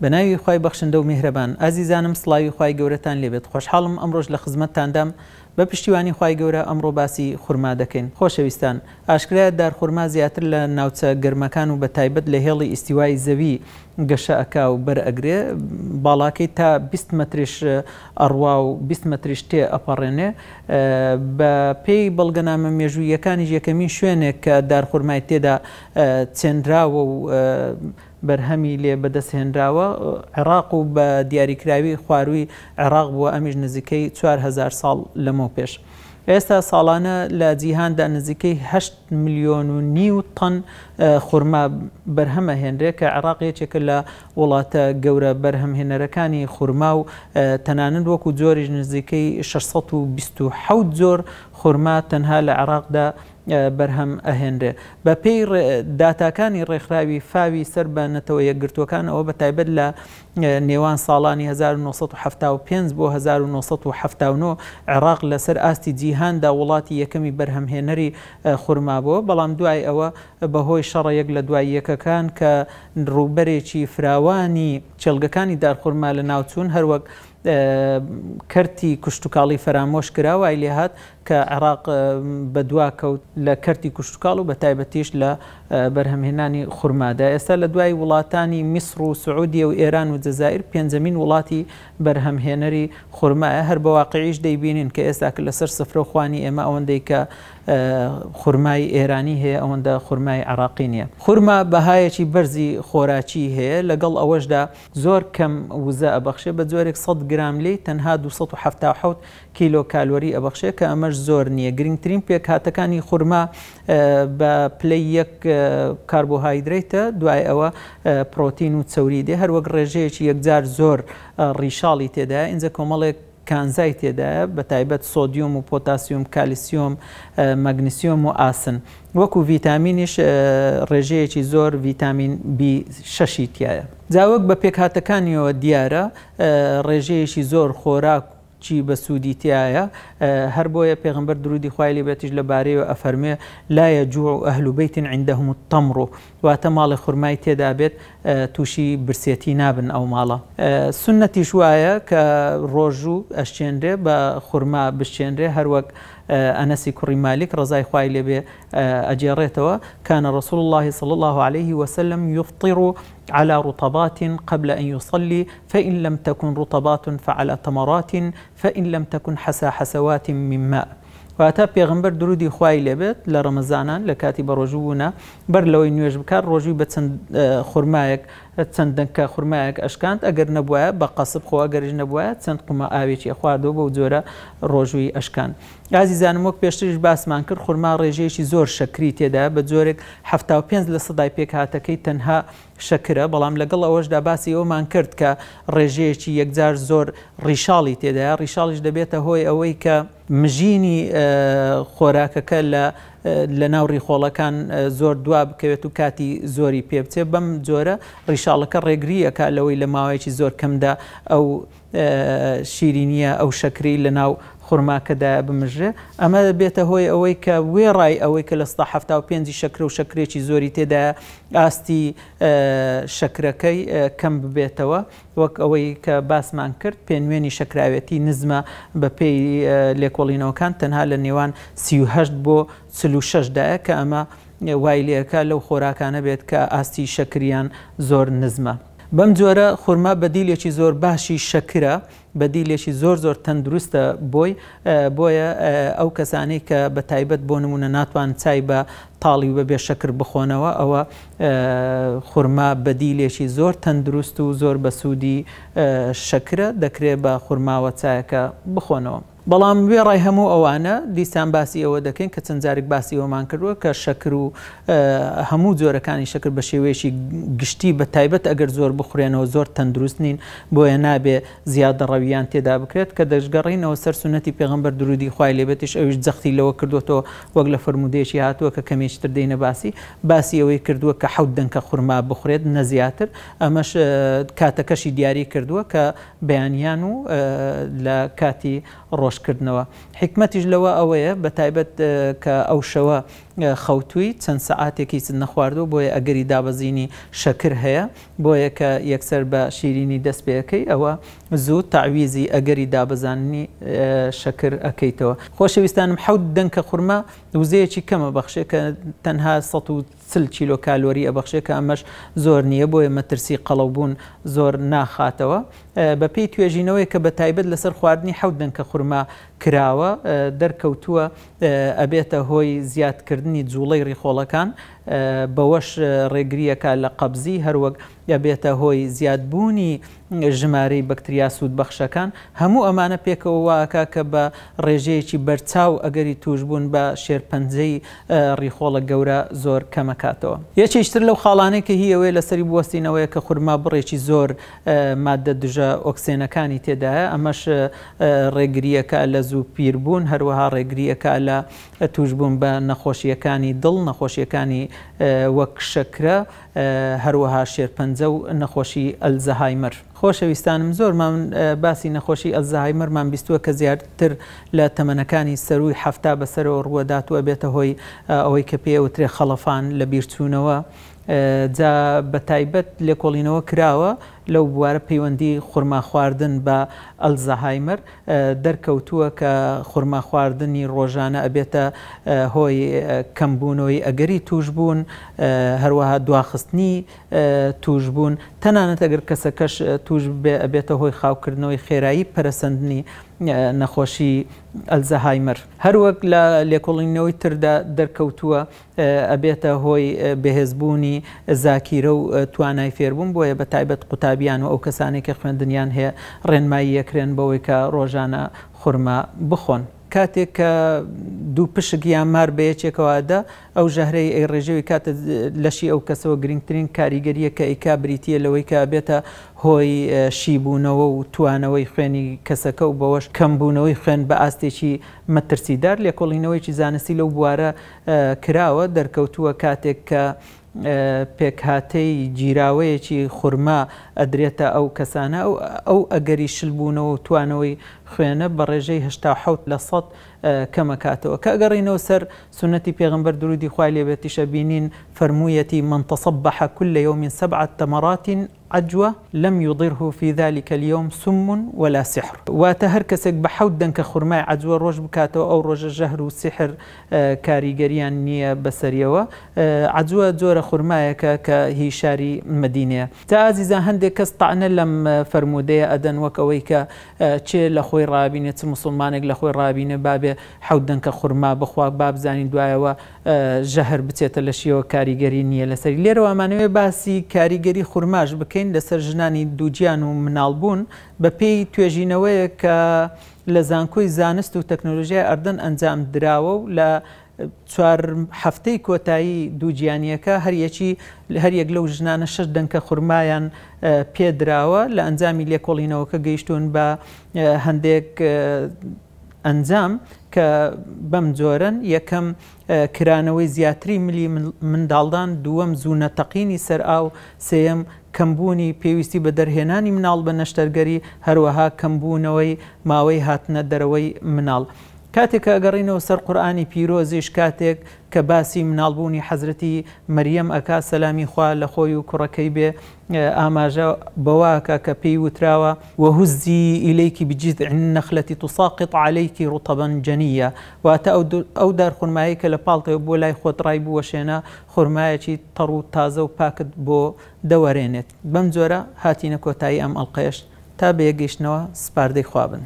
بەناوی خی بەخشندە و میهرەبان ئازیزانم سڵاوی خی گەورەتان لێبێت خۆشحاڵم ئەمڕۆژ لە خزمەتتاندام بە پشتیوانی خی گەورە ئەمڕۆ باسی خورما دەکەین خۆشەویستان ئاشکرایە دارخورما زیاتر لە ناوچە گرمەکان و بە تایبەت لە هێڵی ئیسیوای زەوی گەشە ئەکا و بەرئەگرێ باڵاکەی تا 20 متریش ئەڕوا و 20 متریش تێ ئەپەڕێنێ بە پێی بەڵگەنامە مێژوویەکانی یەکەمین شوێنێک کە دارخورمای تێدا چێنراوە و بەرهەمی لێ بەدەستهێنراوە عێراق و بە دیاریکراوی خواروی عێراق بووە ئەمیش نزیکەی 4هزار ساڵ لەمە پێش. ئێستا ساڵانە لە جیهاندا نزیکەی 8 میلیۆن و نی و تەن خورما بەرهەمە هێنرێ کە عراقیەکێکە لە وڵاتە گەورە بەرهەمهێنەرەکانی خورما و تەنانند وەکو جۆریش نزیکەی 620 زۆر خورما تەنها لە عراقدا بەرهەم ئەهێنرێ بە پێی داتاکانی ڕێکخراوی فاوی سەر بە نەتەوە یەکگرتوەکان ئەوە بە تایبەت لە نێوان ساڵانی 1975 بۆ 1970 عێراق لەسەر ئاستی جیهاندا وڵاتی یەکەمی بەرهەمهێنەری خورمابووە بەڵام دوای ئەوە بەهۆی شەڕەیەک لە دوای یەکەکان کە ڕوبەرێکی فراوانی چلگەکانی دارخورما لە ناوچوون هەروەک کەرتی کوشتتوکاڵی فەرامۆش کراوە ئای لێهات کە عراق بە دوا کەوت لە کەرتی کوشتتوکاڵ و بە تایبەتیش لە بەرهەمهێنانی خورمادا ئێستا لە دوای وڵاتانی میسر و سعودیە و ئێران و جەزایر پێنجەمین وڵاتی بەرهەمهێنەری خورمایە هەر بە واقعیش دەیبینین کە ئێستا لەسەر سفرەخوانی ئێمە ئەوەندەی کە خورمای ئێرانی هەیە ئەوەندە خورمای عراقی نییە خورما بەهایەکی بەرزی خۆراچی هەیە لەگەڵ ئەوەشدا زۆر کەم وزە ئەبەخشێ بە جۆرێک 100 گرام لی تەنها 270 کیلو کالۆری ئەبەخشێ کە ئەمەش زۆر نییە گرنگترین پێک هاتەکانی خورما بە پلەی یەک کاربوهایدرێتە دوای ئەوە پرۆتین و چوری دێ هەروەک ڕێژەیەکی یەکجار زۆر ڕیشاڵی تێدا ئینجە کۆمەڵێک کانزای تێدایە بە تایبەت سۆدیۆم و پۆتاسیۆم کالیسیۆم مەگنیسیۆم و ئاسن وەکو ڤیتامینیش ڕێژەیەکی زۆر ڤیتامین B6 تایە جاوەک بە پێکهاتەکانیەوە دیارە ڕێژەیەکی زۆر خۆراک چی بە سوودی تایە هەر بۆیە پێغمبەر درودی خوایلی بێتیش لە بارەیەوە ئەفەرمێ لایە جووع و ئەهلوبیتین عندەهم تەمڕ و واتە ماڵی خورمای تێدا بێت تووشی برسێتی نابن ئەو ماڵە سنەتی شوایە کە ڕۆژ و ئەشچێنرێ بە خورما بشێنرێ هەروەک آه، أنسي كري مالك رزاي خوالي لێبێ آه، كان رسول الله صلى الله عليه وسلم يفطر على رطبات قبل أن يصلي فإن لم تكن رطبات فعلى تمرات فإن لم تكن حسوات من ماء واتە پێغمبەر درودی خوای لێبێت لە ڕەمەزانان لە کاتی بە ڕۆژوو بوونە بەر لەوەی نوێژ بکار ڕۆژوی بە چەند خورمایەک چەند دەنکە خورمایەک ئەشکاند ئەگەر نەبواە بە قەسب خۆ گەرج نەبواە چەند قمە ئاوێکی خواردەوە بەو جۆرە ڕۆژووی ئەشکان. ئازی زانمۆک پێشترش باسمان کرد خورما ڕێژەیەکی زۆر شکری تێدا بە جۆرێک 5 لە سەدای پێکهاتەکەی تەنها شکرە بەڵام لەگەڵ ئەوەشدا باسی ئەومان کرد کە ڕێژەیەکی یەکجار زۆر ڕیشاڵی تێدایە ڕیشاڵیش دەبێتە هۆی ئەوەی کە مژینی خۆراکەکە لە لە ناوڕی خۆڵەکان زۆر دوا بکەوێت و کاتی زۆری پێ بچێ بەم جۆرە ڕیشالەکە ڕێگریەکە لەوەی لە ماوەیەکی زۆر کەمدا ئەو شیرینیە ئەو شەکری لە ناو خورماکەدا بمژێ ئەمە بێتە هۆی ئەوەی کە وێڕای ئەوەی کە لە 1970 شکر و شکرێکی زۆری تێدا ئاستی شکرەکەی کەم ببێتەوە وەک ئەوەی کە باسمان کرد پێنوێنی شکراوێتی نزمە بە پێی لێکۆڵینەوەکان تەنها لە نێوان 38 بۆ 36دایە کە ئەمە وای لەکە لەو خۆراکانە بێت کە ئاستی شکریان زۆر نزمە. بەم جۆرە خورما بەدیلێکی زۆر باشی شەکرە بەدیلێکی زۆر زۆر تەندروستە بۆی بۆیە ئەو کەسانی کە بە تایبەت بۆ نمونە ناتوان چای بە تاڵی بە بێ شەکر بخۆنەوە ئەوە خورما بەدیلێکی زۆر تەندروست و زۆر بە سوودی شەکرە دەکرێت بە خورماوە چایەکە بخۆنەوە. بەڵام وێ ڕای هەموو ئەوانە دیسان باسی ئەوە دەکەین کە چەند جارێک باسی ئەومان کردووە کە شەکر و هەموو جۆرەکانی شکر بە شێوێشی گشتی بە تایبەت ئەگەر زۆر بخورێنەوە زۆر تەندروست نین بۆیە نابێ زیادە ڕەویان تێدا بکرێت کە دەژگەڕینەوە سەر سونەتی پێغمبەر درودی خوای لێبێتش ئەوش جەختی لەوە کردوەوە وەک لە فرمودێکی هاتووە کە کەمێشتر دەینە باسی باسی ئەوەی کردووە کە حەوت دەنکە خورما بخورێت نەزیاتر ئەمەش کاتەکەشی دیاری کردووە کە بەیانیان و لە کاتی ڕۆژ بەشکردنەوە حکمەتیش لەوە ئەوەیە بە تایبەت کە ئەو شەوە خەوتوی چەند سعاتێکی چ نەخواردو بۆیە ئەگەری دابەزینی شەکر هەیە بۆیە کە یەکسەر بە شیرینی دەست پێەکەی ئەوە زوو تعویزی ئەگەری دابزانانی شەکر ئەەکەیتەوە خۆشەویستانم حەوت دەنکە خورما وزەیەکی کەمە بەخشێ کە تەنها 1 چیلۆ کالۆری ئەبەخشێ کە ئەمەش زۆر نییە بۆیە مەترسی قەڵەو بوون زۆر ناخاتەوەە بە پێی توێژینەوەی کە بە تایبەت لەسەر خواردنی حەوت دەنکە خورما کراوە دەرکەوتووە ئەبێتە هۆی زیادکردن کردننی جوڵەی ڕیخۆڵەکان بەوەش ڕێگریەکە لە قەبزی هەروەک ئەبێتە هۆی زیادبوونی ژمارەی بەکتریا سوودبەخشەکان هەموو ئەمانە پێکەوەواکە کە بە ڕێژەیەکی بەرچاو ئەگەری توش بوون بە شێرپەنجەی ڕیخۆڵە گەورە زۆر کەمەکاتەوە یەکیشتر لەو خاڵانەی کە هیەوەی لەسەری بوەستینەوەی کە خورما بڕێکی زۆر مادە دژە ئۆکسێنەکانی تێدایە ئەمەش ڕێگریەکە لە زوو پیربوون هەروەها ڕێگریەکە لە توش بوون بە نەخۆشیەکانی دڵ نەخۆشیەکانی وەک شەکرە هەروەها شێرپەنجە و نەخۆشی ئەلزەهایمەر. خۆشەویستانم زۆر من باسی نەخۆشی ئەلزایمەرمان بیستوە کە زیاتر لە تەمەنەکانی سەروی هەفتا بەسەرەوە ڕووەداتوە بێتە هۆی ئەوەی کە پێوترێ خەڵەفان لە بیرچوونەوە جا بە تایبەت لێکۆڵینەوە کراوە لەو بوارە پەیوەندی خورما خواردن بە ئەلزەهایمەر دەرکەوتووە کە خورما خواردنی ڕۆژانە ئەبێتە هۆی کەمبوونەوەی ئەگەری توش بوون هەروەها دواخستنی توش بوون تەنانەت ئەگەر کەسەکەش توش ئەبێتە هۆی خاوکردنەوەی خێرایی پەرسەندنی نەخۆشی ئەلزەهایمەر هەروەک لە لێکۆڵینەوەی تردا دەرکەوتووە ئەبێتە هۆی بەهێزبوونی زاکیرە و توانای فێربوون بۆیە بە تایبەت قوتابی ئەرزیابیان و ئەو کەسانێکی خوێندنیان هەیە ڕێنمایی یەکرێن بەوەی کە ڕۆژانە خورما بخۆن. کاتێک کە دوو پشک یان مار بەیەکێکەوەدا ئەو ژەهرەی ئەی ڕێژەوی کاتە لەشی ئەو کەسەوە گرنگترین کاریگەریە کە ئیکا بریتە لەوەی کە بێتە هۆی شیبوونەوە و توانەوەی خوێنی کەسەکە و بەوەش کەمبوونەوەی خوێن بە ئاستێکی مەترسیدار لێکۆڵینەوەیکی زانستی لەو بوارە کراوە دەرکەوتووە کاتێک کە پێکهاتەی جیراوەیەکی خورما ئەدرێتە ئەو کەسانە ئەو ئەگەری شلبوونەوە توانەوەی خوێنە بە ڕێژەی هشتا حوت لە سە کەمەکاتەوە کە ئەگەڕینەوە سنة سنەتی پێغمبەر خوالي خوای لێبێتیشە بینین من تصبح كل يوم سبعة تمرات عجوة لم يضره في ذلك اليوم سم ولا سحر وتهركسك بحودا كخرماء خرماي عجوة روج بكاتو أو روج والسحر كاري جريان نية بسريوا عجوة جورة كا كهي شاري مدينة تأزيزا عزيزا هندي كستعنا لم فرمودية أدن وكويك چه لخوي رابينة مسلمانك لخوي رابينة بابي بێ حەوت دەنکە خورما بخوا بابزانین دوایەوە ژەهر بچێتە لە شیەوە کاریگەری نییە لەسەری لێرەوەمانەوێ باسی کاریگەری خورماش بکەین لەسەر ژنانی دووجیان و مناڵبوون بە پێی توێژینەوەیە کە لە زانکۆی زانست و تەکنۆلژیای ئەردەن ئەنجام دراوە و لە چوار هەفتەی کۆتایی دووجیانیەکە هەریەکی هەریەک لەو ژنانە شش دەنکە خورمایان پێدراوە لە ئەنجامی لێکۆڵینەوەکە گەیشتون بە هەندێک ئەنجام کە بەم جۆرن یەکەم کرانەوەی زیاتری ملی منداڵدان دووەم زوونەتەقینی سەر ئاو سێم کەمبوونی پێویستی بە دەرهێنانی مناڵ بە نەشتەرگەری هەروەها کەمبوونەوەی ماوەی هاتنە دەرەوەی مناڵ. کاتێک ئەگەڕینەوە سەر قورآانی پیرۆزیش کاتێک کە باسی مناڵبوونی حەزرەتی مەریەم ئەک سەلامی خوا لە خۆی و کوڕەکەی بێ ئاماژە بەواکە کە پێی وتراوە وەهزی ئیلەیکی بجیت نەخلەتی توساقت عليهیکی ڕوتەبەن جەنیە واتە ئەو دارخورمایی کە لە پاڵتەوە بۆ لای خۆتڕای بووەشێنە خورمایەکی تەڕ و تازە و پاکت بۆ دەوەرێنێت بەم جۆرە هاتینە کۆتایی ئەم ئەڵلقەیەش تا بێگەیشتنەوە سپاردەی خوابن.